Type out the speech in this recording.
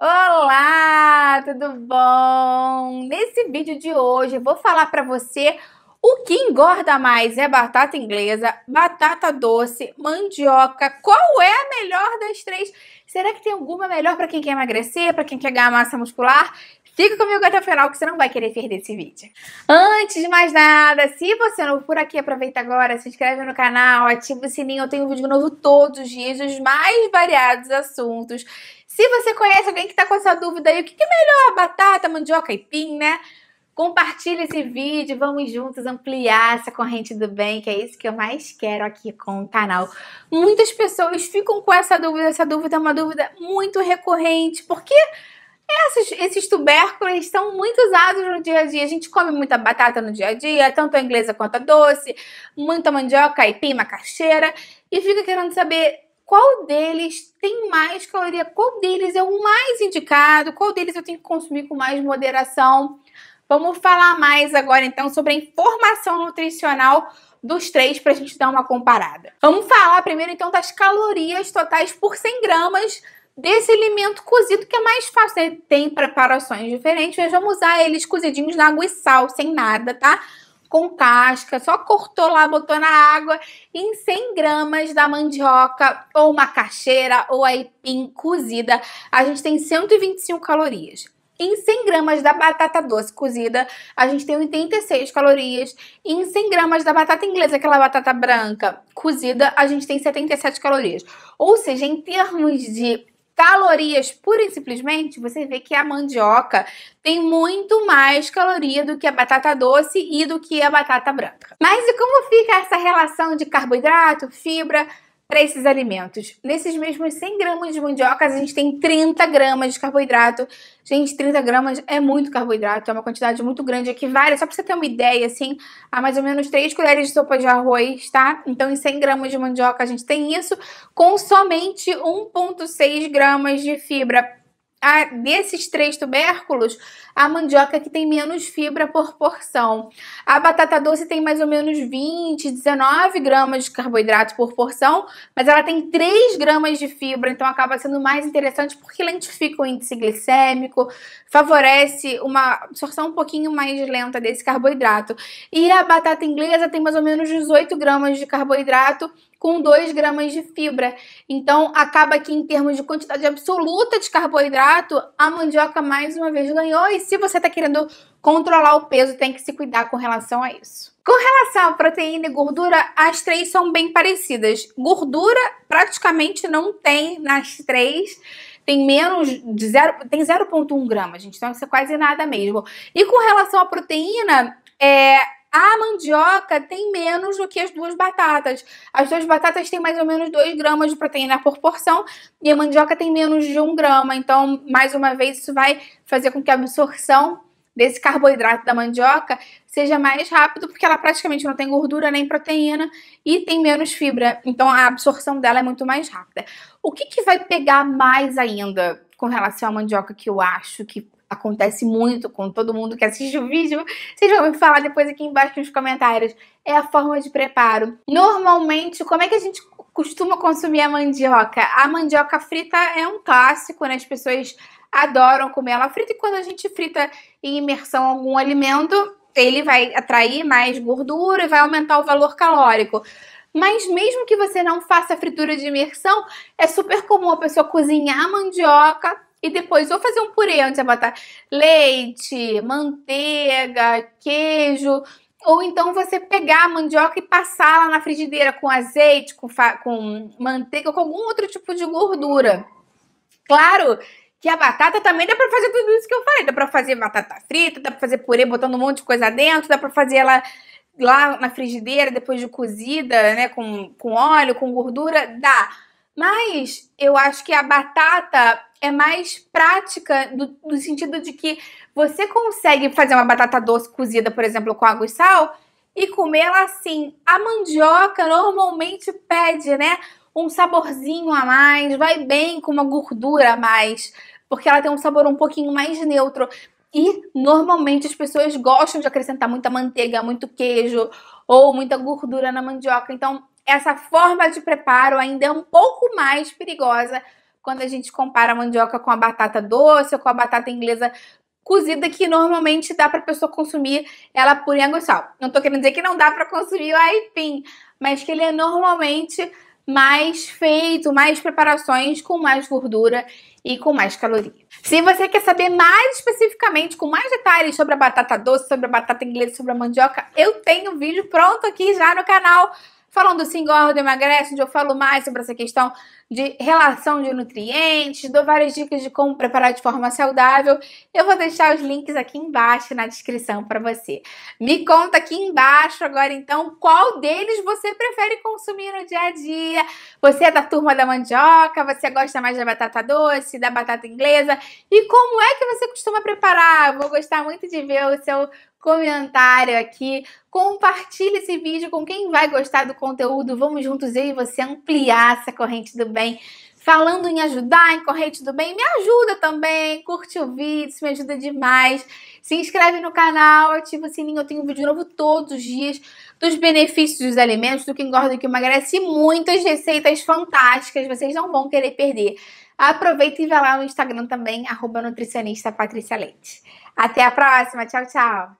Olá, tudo bom? Nesse vídeo de hoje eu vou falar para você o que engorda mais é batata inglesa, batata doce, mandioca. Qual é a melhor das três? Será que tem alguma melhor para quem quer emagrecer, para quem quer ganhar massa muscular? Fica comigo até o final que você não vai querer perder esse vídeo. Antes de mais nada, se você é novo por aqui, aproveita agora, se inscreve no canal, ativa o sininho, eu tenho vídeo novo todos os dias os mais variados assuntos. Se você conhece alguém que está com essa dúvida aí, o que é melhor, batata, mandioca e pin, né? Compartilhe esse vídeo, vamos juntos ampliar essa corrente do bem, que é isso que eu mais quero aqui com o canal. Muitas pessoas ficam com essa dúvida, essa dúvida é uma dúvida muito recorrente, porque... quê? Esses, esses tubérculos são muito usados no dia a dia. A gente come muita batata no dia a dia, tanto a inglesa quanto a doce, muita mandioca, aipim, macaxeira, e fica querendo saber qual deles tem mais caloria, qual deles é o mais indicado, qual deles eu tenho que consumir com mais moderação. Vamos falar mais agora então sobre a informação nutricional dos três para a gente dar uma comparada. Vamos falar primeiro então das calorias totais por 100 gramas desse alimento cozido que é mais fácil. Né? tem preparações diferentes. Nós vamos usar eles cozidinhos na água e sal, sem nada, tá? Com casca, só cortou lá, botou na água. em 100 gramas da mandioca ou macaxeira ou aipim cozida, a gente tem 125 calorias. Em 100 gramas da batata doce cozida, a gente tem 86 calorias. em 100 gramas da batata inglesa, aquela batata branca cozida, a gente tem 77 calorias. Ou seja, em termos de calorias pura e simplesmente, você vê que a mandioca tem muito mais caloria do que a batata doce e do que a batata branca. Mas e como fica essa relação de carboidrato, fibra, para esses alimentos. Nesses mesmos 100 gramas de mandioca, a gente tem 30 gramas de carboidrato. Gente, 30 gramas é muito carboidrato, é uma quantidade muito grande, equivale, só para você ter uma ideia, assim, a mais ou menos 3 colheres de sopa de arroz, tá? Então, em 100 gramas de mandioca, a gente tem isso, com somente 1,6 gramas de fibra a, desses três tubérculos, a mandioca que tem menos fibra por porção. A batata doce tem mais ou menos 20, 19 gramas de carboidrato por porção, mas ela tem 3 gramas de fibra, então acaba sendo mais interessante porque lentifica o índice glicêmico, favorece uma absorção um pouquinho mais lenta desse carboidrato. E a batata inglesa tem mais ou menos 18 gramas de carboidrato com 2 gramas de fibra. Então, acaba que em termos de quantidade absoluta de carboidrato, a mandioca mais uma vez ganhou. E se você está querendo controlar o peso, tem que se cuidar com relação a isso. Com relação à proteína e gordura, as três são bem parecidas. Gordura praticamente não tem nas três tem menos de zero, tem 0,1 grama, gente. Então isso é quase nada mesmo. E com relação à proteína, é, a mandioca tem menos do que as duas batatas. As duas batatas têm mais ou menos 2 gramas de proteína por porção e a mandioca tem menos de 1 grama. Então, mais uma vez, isso vai fazer com que a absorção desse carboidrato da mandioca seja mais rápido, porque ela praticamente não tem gordura nem proteína e tem menos fibra. Então a absorção dela é muito mais rápida. O que, que vai pegar mais ainda com relação à mandioca que eu acho que acontece muito com todo mundo que assiste o vídeo. Vocês vão me falar depois aqui embaixo nos comentários. É a forma de preparo. Normalmente, como é que a gente costuma consumir a mandioca? A mandioca frita é um clássico, né? As pessoas adoram comer ela frita e quando a gente frita em imersão algum alimento, ele vai atrair mais gordura e vai aumentar o valor calórico. Mas mesmo que você não faça fritura de imersão, é super comum a pessoa cozinhar a mandioca, e depois vou fazer um purê onde você botar leite, manteiga, queijo. Ou então você pegar a mandioca e passar lá na frigideira com azeite, com, com manteiga, com algum outro tipo de gordura. Claro que a batata também dá pra fazer tudo isso que eu falei. Dá pra fazer batata frita, dá pra fazer purê botando um monte de coisa dentro, dá pra fazer ela lá na frigideira depois de cozida, né? Com, com óleo, com gordura, dá. Mas eu acho que a batata é mais prática do, no sentido de que você consegue fazer uma batata doce cozida, por exemplo, com água e sal e comer ela assim. A mandioca normalmente pede, né, um saborzinho a mais, vai bem com uma gordura a mais, porque ela tem um sabor um pouquinho mais neutro. E normalmente as pessoas gostam de acrescentar muita manteiga, muito queijo ou muita gordura na mandioca. Então, essa forma de preparo ainda é um pouco mais perigosa quando a gente compara a mandioca com a batata doce ou com a batata inglesa cozida que normalmente dá para a pessoa consumir ela por em água e sal. Não estou querendo dizer que não dá para consumir o aipim, mas que ele é normalmente mais feito, mais preparações com mais gordura e com mais caloria. Se você quer saber mais especificamente, com mais detalhes sobre a batata doce, sobre a batata inglesa, sobre a mandioca, eu tenho um vídeo pronto aqui já no canal falando se assim, engorda, emagrece, onde eu falo mais sobre essa questão de relação de nutrientes, dou várias dicas de como preparar de forma saudável. Eu vou deixar os links aqui embaixo na descrição para você. Me conta aqui embaixo agora então qual deles você prefere consumir no dia a dia. Você é da turma da mandioca, você gosta mais da batata doce, da batata inglesa e como é que você costuma preparar? Eu vou gostar muito de ver o seu comentário aqui, compartilhe esse vídeo com quem vai gostar do conteúdo. Vamos juntos eu e você ampliar essa corrente do bem Falando em ajudar, em corrente do bem, me ajuda também, curte o vídeo, isso me ajuda demais. Se inscreve no canal, ativa o sininho, eu tenho um vídeo novo todos os dias dos benefícios dos alimentos, do que engorda e que emagrece e muitas receitas fantásticas, vocês não vão querer perder. Aproveita e vai lá no Instagram também, arroba nutricionista Patrícia Leite. Até a próxima, tchau, tchau!